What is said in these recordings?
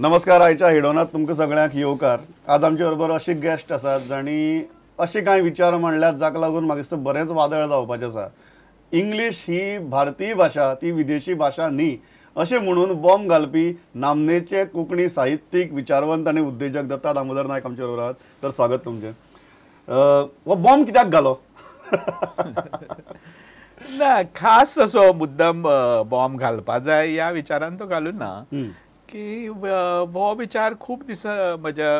नमस्कार आयच्या हिडोनात तुमकां सगळ्यांक येवकार आज आमचे बरोबर अशी गेस्ट आसात जाणी असे कांय विचार मांडल्यात जाका लागून म्हाका दिसता बरेंच वादळ जावपाचें आसा इंग्लीश ही भारतीय भाशा ती विदेशी भाशा न्ही अशें म्हणून बॉम्ब घालपी नामनेचे कोंकणी साहित्यीक विचारवंत आनी उद्देजक दत्ता दामोदर नायक आमचे बरोबर आहात तर स्वागत तुमचें हो बॉम्ब कित्याक घालो ना खास असो मुद्दम बॉम्ब घालपा जाय ह्या विचारान तो ना की हो विचार खूप दिसा म्हज्या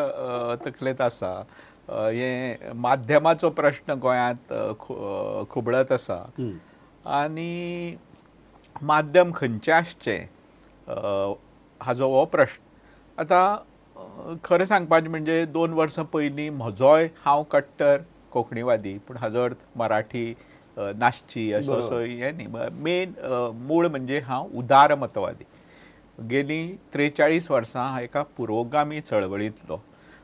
तकलेत आसा हे माध्यमाचो प्रश्न गोयात खुबळत आसा आणि माध्यम खंयचें आसचे हाजो हो प्रश्न आता खरं सांगपाचें म्हणजे दोन वर्सां पयलीं म्हजोय हांव कट्टर कोंकणीवादी पूण हाजो अर्थ मराठी नासची असो असो हें न्ही मेन मूळ म्हणजे हांव उदारमतवादी गेली त्रेचाळीस वर्सां एका पुरोगामी चळवळींतलो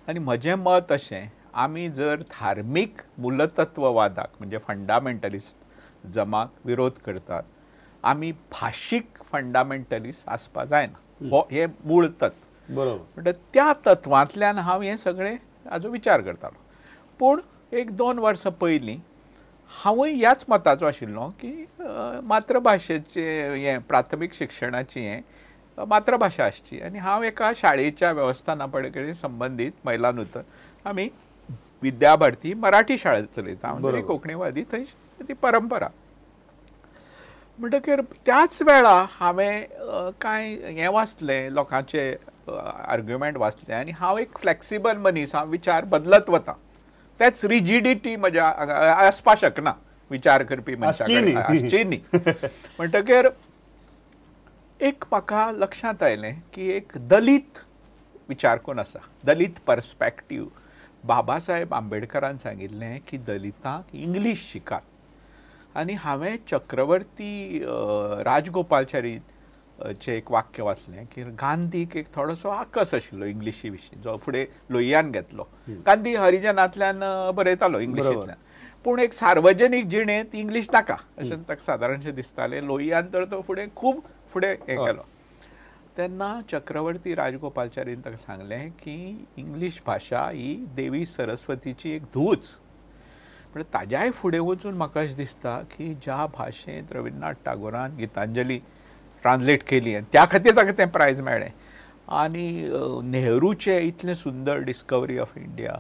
आनी म्हजें मत अशें आमी जर धार्मीक मूलतत्ववादाक म्हणजे फंडामेंटलिस्ट जमाक विरोध करतात आमी भाशीक फंडामेंटलिस्ट आसपा जायना हो हें मूळ तत्व बरोबर म्हणटा त्या तत्वांतल्यान हांव हें सगळें हाजो विचार करतालो पूण एक दोन वर्सां पयलीं हांवूय ह्याच मताचो आशिल्लो की मातृभाशेचें हें प्राथमीक शिक्षणाचें हें मातृभाषा आसची आणि हा एका शाळेच्या वेवस्थापना कडेन संबंदीत महिलान उतर विद्याभारती मराठी शाळा चलयता म्हणजे कोकणीवादी थंय ती परंपरा म्हणटकीर त्याच वेळा हांवें कांय हें वाचलें लोकांचे आर्ग्युमेंट वाचले आनी हांव एक फ्लेक्सिबल मनीस हांव विचार बदलत वता तेच रिजिडिटी म्हज्या आसपाक शकना विचार करपी मनशाची न्ही म्हणटकीर एक म्हाका लक्षांत आयलें की एक दलीत विचार कोण आसा दलीत पर्स्पेक्टीव बाबासाहेब आंबेडकरान सांगिल्लें की दलितांक इंग्लीश शिकात आनी हांवें चक्रवर्ती राजगोपालचारीचे एक वाक्य वाचलें की गांधीक एक थोडोसो आकस आशिल्लो इंग्लिशी विशीं जो फुडें लोहियान घेतलो गांधी हरिजनांतल्यान बरयतालो इंग्लिशींतल्यान पूण एक सार्वजनीक जिणेंत इंग्लीश नाका अशें ताका सादारणशें दिसतालें लोहियान तर तो फुडें खूब फुडें हे हो. केलं त्यांना चक्रवर्ती राजगोपालचारी सांगले सांगलें की इंग्लीश भाषा ही देवी सरस्वतीची एक धूच पण ताज्याय फुडें वचून म्हाका अशें दिसता की ज्या भाशेंत रवींद्रनाथ टागोरान गीतांजली ट्रान्सलेट केली त्या खातीर ताका तें प्रायज मेळ्ळें आनी नेहरूचे इतले सुंदर Discovery of India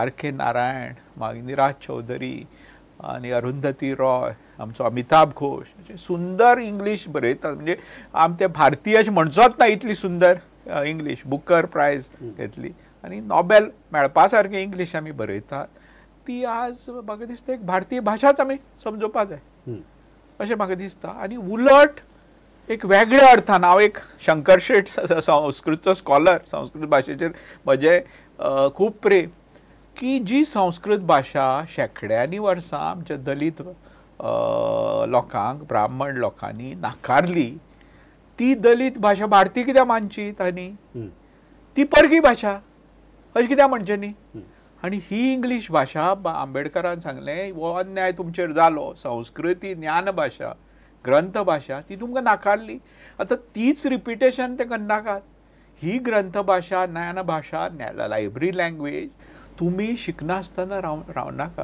R K Narayan मागीर निराज चौधरी आणि अरुंधती रॉय आमचो अमिताभ घोष सुंदर इंग्लिश बरयतात म्हणजे आम भारतीय अशें ना इतली सुंदर इंग्लिश बुकर प्रायज घेतली आणि नॉबेल मेळपा सारखे इंग्लीश आमी बरयतात ती आज म्हाका दिसता एक भारतीय भाषाच आमी समजोवपा जाय अशें म्हाका दिसता आनी उलट एक वेगळ्या अर्थान हांव एक शंकर शेठ संस्कृतचो स्कॉलर संस्कृत भाशेचेर म्हजें खूब प्रेम की जी संस्कृत भाशा शेकड्यांनी वर्सां आमच्या दलीत लोकांक ब्राह्मण लोकांनी नाकारली ती दलीत भाशा भारती कित्याक मानची तांणी ती परकी भाशा अशें कित्याक म्हणचे न्ही आणि ही इंग्लीश भाशा आंबेडकरान सांगलें हो अन्याय तुमचेर जालो संस्कृती ज्ञान भाशा ग्रंथ भाशा ती तुमकां नाकारली आतां तीच रिपिटेशन ते करनाकात ही ग्रंथ भाशा ज्ञान भाशा लायब्ररी लँग्वेज तुम्ही शिकना आसतना राव राव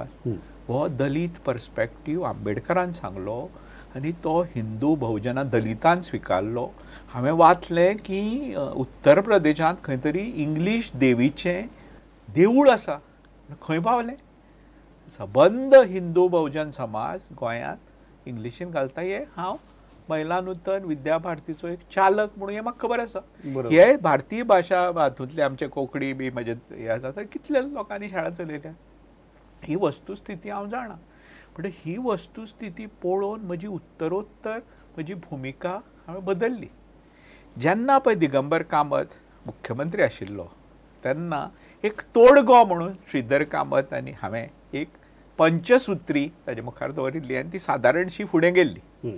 हो दलीत पर्स्पेक्टीव आंबेडकरान सांगलो आणि तो हिंदू बहुजना दलितान स्विकारलो हांवें वाचलें की उत्तर प्रदेशांत खंय तरी इंग्लीश देवीचें देवूळ आसा खंय पावलें सबंद हिंदू बहुजन समाज गोंयांत इंग्लिशीन घालता हे हांव महिला नूतन विद्या भारतीचो एक चालक म्हणून हे म्हाका खबर आसा हे भारतीय भाशा हातूंतले आमचे कोंकणी बी म्हजे हे आसा तर कितल्या लोकांनी शाळा चलयल्या ही वस्तुस्थिती हांव जाणा पण ही वस्तुस्थिती पळोवन म्हजी उत्तरोत्तर म्हजी भुमिका हांवें बदलली जेन्ना पळय दिगंबर कामत मुख्यमंत्री आशिल्लो तेन्ना एक तोडगो म्हणून श्रीधर कामत आनी हांवें एक पंचसूत्री ताजे मुखार दवरिल्ली आनी ती सादारणशी फुडें गेल्ली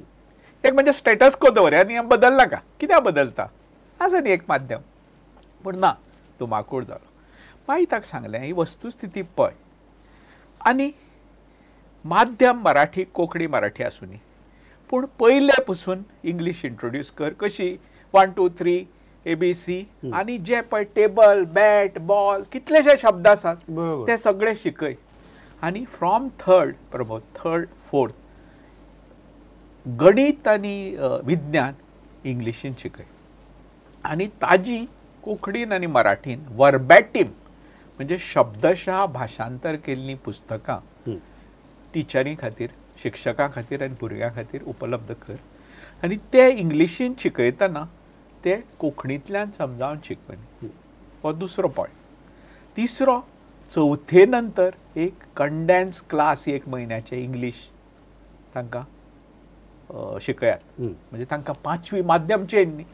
एक म्हणजे स्टेटस को दवरया नियम बदलला का कित्याक बदलता असं न्ही एक माध्यम पूण ना तूं माकूड जालो मागीर ताका सांगलें ही वस्तुस्थिती पळय आनी माध्यम मराठी कोंकणी मराठी आसुनी पूण पहिल्यापासून पसून इंग्लीश इंट्रोड्यूस कर कशी one two three A B C आनी जे पळय टेबल बॅट बॉल कितलेशे शब्द आसात ते सगळे शिकय आनी फ्रॉम थर्ड प्रमोद थर्ड फोर्थ गणित आणि विज्ञान इंग्लिशीन शिकय आणि ताजी कोंकणीन आणि मराठीन वर्बॅटीम म्हणजे शब्दशा भाषांतर केल्लीं पुस्तकां टिचरी खातीर शिक्षकां खातीर आणि भुरग्यां खातीर उपलब्ध कर आणि ते इंग्लिशीन शिकयतना ते कोंकणींतल्यान समजावन शिकवणी हो दुसरो पॉयंट तिसरो चवथे नंतर एक कंडेन्स क्लास एक म्हयन्याचे इंग्लीश तांकां शिकयात म्हणजे तांकां पांचवी माध्यम चेन न्ही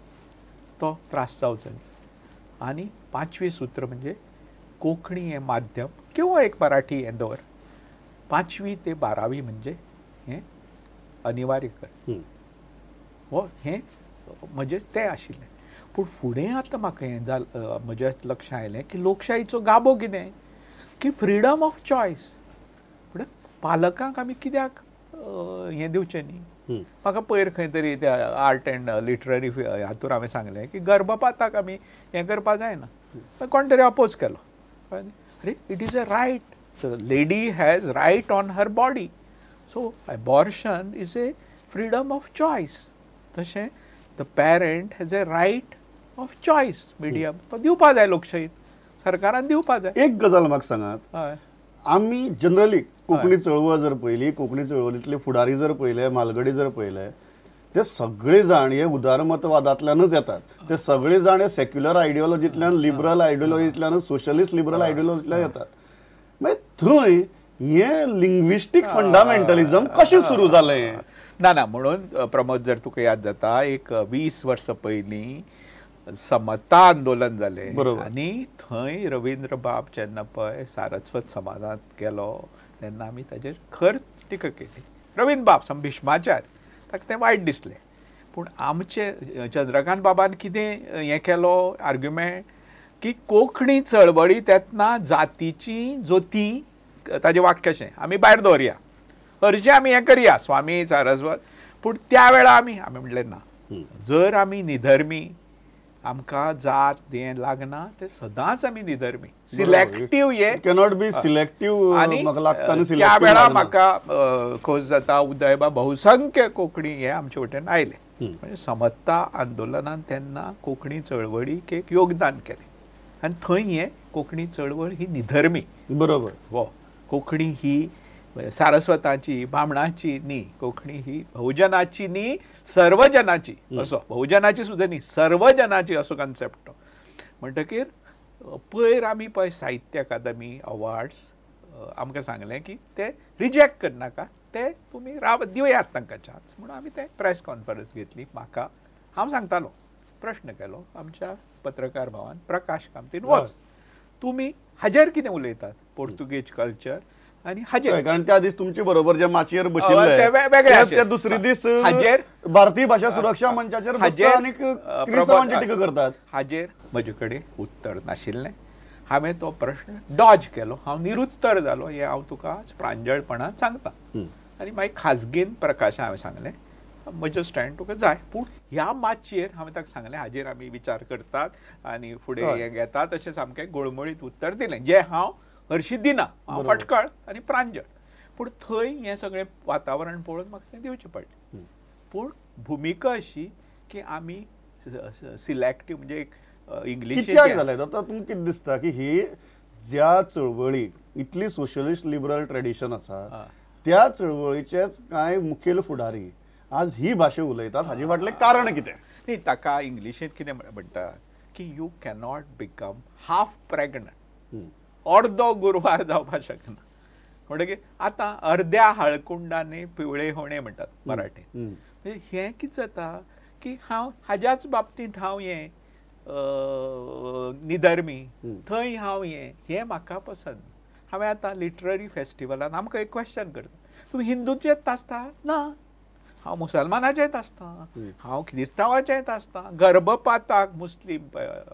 तो त्रास जावचो न्ही आनी पांचवी सूत्र म्हणजे कोंकणी हें माध्यम किंवा एक मराठी हें दवर पांचवी ते बारावी म्हणजे हें अनिवार्य कर हो हें म्हणजे तें आशिल्लें पूण फुडें आतां म्हाका हें जाल म्हज्या लक्ष आयलें की लोकशायेचो गाबो कितें की फ्रिडम ऑफ चॉयस म्हणल्यार पालकांक आमी कित्याक हे दिवचे न्ही म्हाका पयर खंय तरी त्या आर्ट अँड लिटररी हातूर हांवें सांगलें की गर्भपाताक आमी हें करपा जायना कोण तरी अपोज केलो अरे it is a right lady has right on her body so abortion is a freedom of choice तशें the parent has a right of choice medium तो दिवपा जाय लोकशाहीन सरकारान दिवपा जाय एक गजाल म्हाका सांगात आम्ही जनरली कोंकणी चळवळ जर पहिली कोंकणी चळवळीतले फुडारी जर पहिले मालगडी जर पहिले ते सगळे जाण हे उदारमतवादातल्यानच येतात ते सगळे जाण हे सेक्युलर आयडिओलॉजीतल्यान लिबरल आयडिओलॉजीतल्यान सोशलिस्ट लिबरल आयडिओलॉजीतल्यान येतात मागीर थंय हे लिंग्विस्टीक फंडामेंटलिजम कशें सुरू जालें ना ना म्हणून प्रमोद जर तुका याद जाता एक वीस वर्सां पयलीं समता आंदोलन जालें आनी थंय रवींद्र बाब जेन्ना पळय सारस्वत समाजात गेलो तेन्ना आमी ताजेर खर टिका केली रवींद्र बाब सम भिश्माचार ताका तें वायट दिसलें पूण आमचे चंद्रकांत बाबान कितें हें केलो आर्ग्युमेंट की कोंकणी चळवळी तेतना जातीची जोती ताजें अशें आमी भायर दवरया हरशें आमी हें करया स्वामी सारस्वत पूण त्या वेळार आमी आमी म्हणलें ना जर आमी निधर्मी आमकां जात हें लागना ते सदांच आमी निधर्मी selective we cannot be selective आनी त्या वेळा म्हाका खोस जाता उदयबा बहुसंख्य कोंकणी हे आमचे वटेन आयले म्हणजे समत्ता आंदोलनान तेन्ना कोंकणी चळवळीक एक योगदान केले आनी थंय हे कोंकणी चळवळ ही निधर्मी बरोबर हो कोंकणी ही म्हणजे सारस्वताची भामणाची नी कोकणी ही बहुजनाची नी सर्वजनाची असो बहुजनाची सुद्धा नी सर्वजनाची असो कन्सेप्ट तो म्हणटकीर पयर आमी पळय साहित्य अकादमी अवॉर्ड्स आमकां सांगलें की ते रिजेक्ट करनाका ते तुमी राव दिवयात तांकां चान्स म्हणून आमी ते प्रेस कॉन्फरन्स घेतली म्हाका हांव सांगतालो प्रश्न केलो आमच्या पत्रकार भावान प्रकाश कामतीन वच तुमी हाजेर कितें उलयतात पोर्तुगीज कल्चर आणि हजेर कारण त्या दीस तुमचे बरोबर जे माचयेर बशिल्ले त्या दुसरे दीस हजेर भारतीय भाषा सुरक्षा मंचाचे हाजेर आनी क्रिस्तावांची करतात हाजेर म्हजे कडेन उत्तर नाशिल्लें हांवें तो प्रश्न डॉज केलो हांव निरुत्तर जालो हें हांव तुका प्रांजळपणान सांगता आनी मागीर खाजगीन प्रकाश हांवें सांगलें म्हजो स्टँड तुका जाय पूण ह्या माचयेर हांवें ताका सांगले हाजेर आमी विचार करतात आनी फुडें हें घेतात अशें सामकें गोळमळीत उत्तर दिलें जें हांव हरशी दिना हांव फाटकाळ प्रांजळ पूण थंय हे सगळें वातावरण पळोवन म्हाका तें दिवचें पडलें पूण भुमिका अशी की आमी सिलेक्टीव म्हणजे एक कितें दिसता की ही ज्या चळवळीक इतली सोशलिस्ट लिबरल ट्रेडिशन आसा त्या चळवळीचेच कांय मुखेल फुडारी आज ही भाशा उलयतात हाजे फाटलें कारण कितें न्ही ताका इंग्लिशेंत कितें म्हणटा की you cannot become half pregnant अर्दो गुरवार जावपाक शकना म्हणटकीर आतां अर्ध्या हळकुंडाने पिवळे होणे म्हणटात मराठी हे कितें जाता की हांव हाज्याच बाबतींत हांव हें निधर्मी थंय हांव हें हे म्हाका पसंद हांवें आतां लिटररी फेस्टिवलान आमकां एक क्वेश्चन करता तुमी हिंदूचेच आसता ना हांव मुसलमानाचे येत असता हांव क्रिस्तावाचे येत असता गर्भपाताक मुस्लीम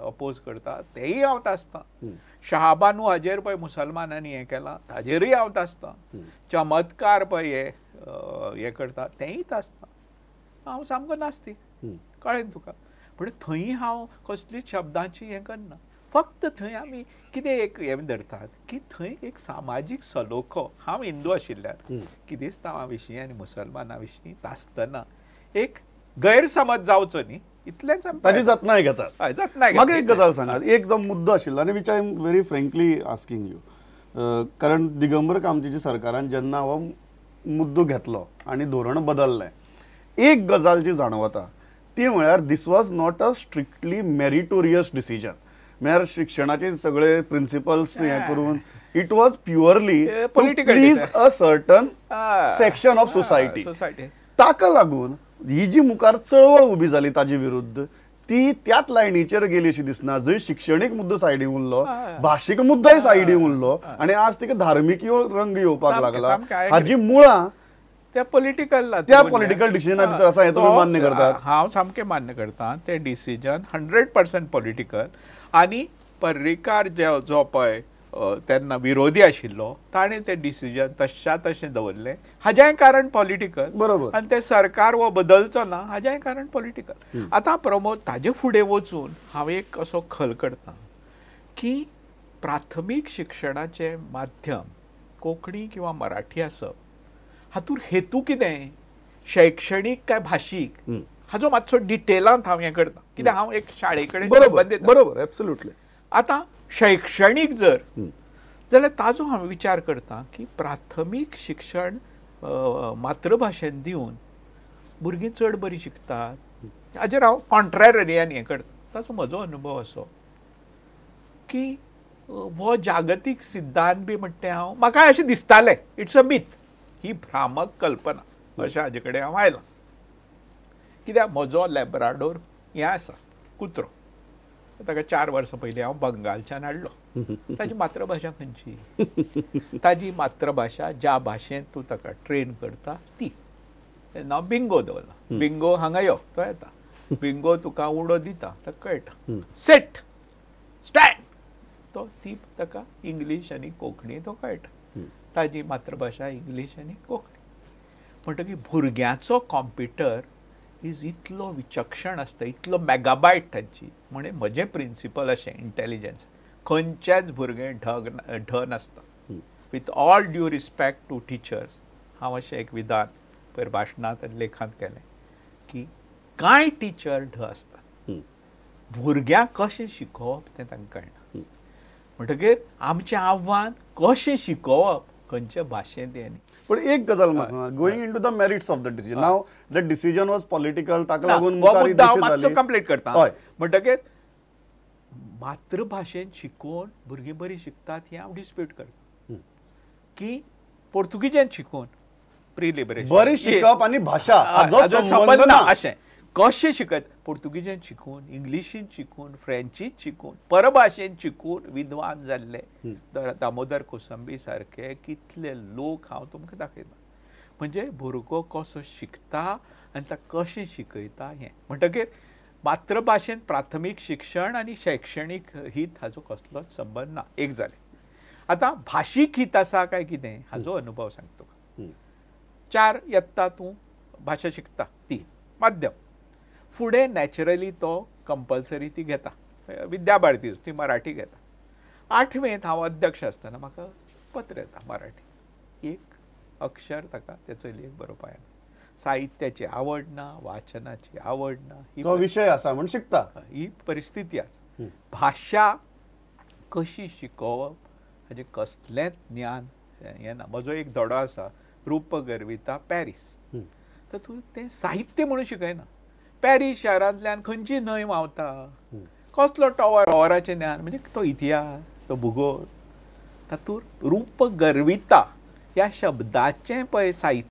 अपोज करता तेही हांव आसता शहाबानू हाजेर पळय मुसलमानांनी हें केलां ताजेरूय हांव आसता चमत्कार पळय हे हे करता तेंयच आसता हांव सामको नास्तीक कळ्ळें तुका पूण थंय हांव कसलीच शब्दांची हें करना फक्त थंय आमी कितें एक हें धरतात की थंय एक सामाजीक सलोखो हांव हिंदू आशिल्ल्यान किरिस्तांवा विशीं आनी मुसलमाना विशीं नासतना एक गैरसमज जावचो न्ही इतलेंच ताजी जतनाय घेतात हय जतनाय म्हाका एक गजाल सांगात एक जो मुद्दो आशिल्लो आनी which I am very frankly asking you कारण दिगंबर कामतीच्या सरकारान जेन्ना हो मुद्दो घेतलो आनी धोरण बदललें एक गजाल जी जाणवता ती म्हळ्यार this was not a strictly meritorious decision म्हळ्यार शिक्षणाचे सगळे प्रिन्सिपल्स हे करून it was purely political is a certain section of society ताका लागून ही जी मुखार चळवळ उभी झाली ताजे विरुद्ध ती त्याच लायनीचेर गेली अशी दिसना जंय शिक्षणीक मुद्दो सायडीक उरलो भाशीक मुद्दोय सायडीक उरलो आनी आज तिका धार्मीक रंग येवपाक लागला हाजी मुळां त्या पॉलिटिकल त्या पॉलिटिकल डिसिजना भितर आसा हे तुम्ही मान्य करतात हांव सामके मान्य करता ते डिसिजन हंड्रेड पर्सेंट पॉलिटिकल आणि पर्रीकार जे जो पळय त्यांना विरोधी आशिल्लो ताणें ते डिसिजन तश्या तशें दवरलें हाजेंय कारण पॉलिटिकल बरोबर आणि ते सरकार व बदलचो ना हाजेंय कारण पॉलिटिकल आता प्रमोद ताजे फुडें वचून हांव एक असो खल करता की प्राथमीक शिक्षणाचे माध्यम कोंकणी किंवा मराठी आसप हातूंत हेतू कितें शैक्षणीक काय भाशीक हाजो मातसो डिटेलांत हांव हे करता कित्याक हांव एक शाळे कडेन बरोबर बरोबर एब्सोल्युटली आतां शैक्षणीक जर जाल्यार ताजो हांव विचार करता की प्राथमीक शिक्षण मातृभाशेन दिवन भुरगीं चड बरीं शिकतात हाजेर हांव कॉन्ट्रॅररियान हे करता ताजो म्हजो अनुभव असो की हो जागतीक सिद्धांत बी म्हणटा तें हांव म्हाका अशें दिसतालें इट्स अ मीथ ही भ्रामक कल्पना अशें हाजे कडेन हांव आयलां कित्याक म्हजो लॅब्राडोर हें आसा कुत्रो ताका चार वर्सां पयलीं हांव बंगालच्यान हाडलो ताजी मातृभाशा खंयची ताजी मातृभाशा ज्या भाषे तूं ताका ट्रेन करता ती नांव बिंगो दवरला बिंगो हांगा यो तो येता बिंगो तुका उडो दिता ताका कळटा सेट स्टँड तो ती ताका इंग्लीश आनी कोंकणी तो कळटा ताजी मातृभाशा इंग्लीश आनी कोंकणी म्हणटकीर भुरग्याचो कॉम्प्युटर इज इतलो विचक्षण आसता इतलो मॅगाबायट तांची म्हणजे म्हजें प्रिन्सिपल अशें इंटेलिजन्स खंयचेच भुरगें ढग ढ नासता with all due respect to teachers हांव अशें एक विधान पयर भाशणांत आनी लेखांत केलें की कांय टिचर ढ आसता भुरग्यांक कशें शिकोवप तें तांकां कळना म्हणटकीर आमचें आव्हान कशें शिकोवप खंयच्या भाशेन ते पण एक गजाल going into the merits of the decision now the decision was political ताका लागून कंप्लीट करता हय म्हणटकीर मातृभाशेन शिकोवन भुरगीं बरी शिकतात हें हांव डिस्प्यूट करता की पोर्तुगीजेन शिकोवन प्री लिबरेशन बरी शिकप आनी भाशा हाजो ना अशें कशें शिकत पोर्तुगीजान शिकून इंग्लिशीन शिकून फ्रेंचीन शिकून परभाशेन शिकून विद्वान जाल्ले दामोदर कोसंबी सारके कितले लोक हांव तुमकां दाखयतां म्हणजे भुरगो कसो शिकता आनी ताका कशें शिकयता हें म्हणटकीर मातृभाशेन प्राथमीक शिक्षण आनी शैक्षणीक हीत हाचो कसलोच संबंद ना एक जालें आतां भाशीक हीत आसा काय कितें हाजो अनुभव सांगता तुका चार यत्ता तूं भाशा शिकता ती माध्यम फुडें नॅचरली तो कंपल्सरी ती घेता विद्या ती मराठी घेता आठवेंत हांव अध्यक्ष आसतना म्हाका पत्र येता मराठी एक अक्षर ताका ते चलयेक बरोवपा येना साहित्याची आवड ना वाचनाची आवड ना ही तो विशय आसा म्हण शिकता ही परिस्थिती आसा भाशा कशी शिकोवप हाजें म्हणजे कसलेंच ज्ञान हे ना म्हजो एक धडो आसा रूप गर्विता पॅरीस तर तूं तें साहित्य म्हणून शिकयना पॅरीस शहरांतल्यान खंयची न्हंय व्हांवता कसलो टॉवर ऑवराचें ज्ञान म्हणजे तो इतिहास तो भुगोल तातूंत रूप गर्विता ह्या शब्दाचें पळय साहित्य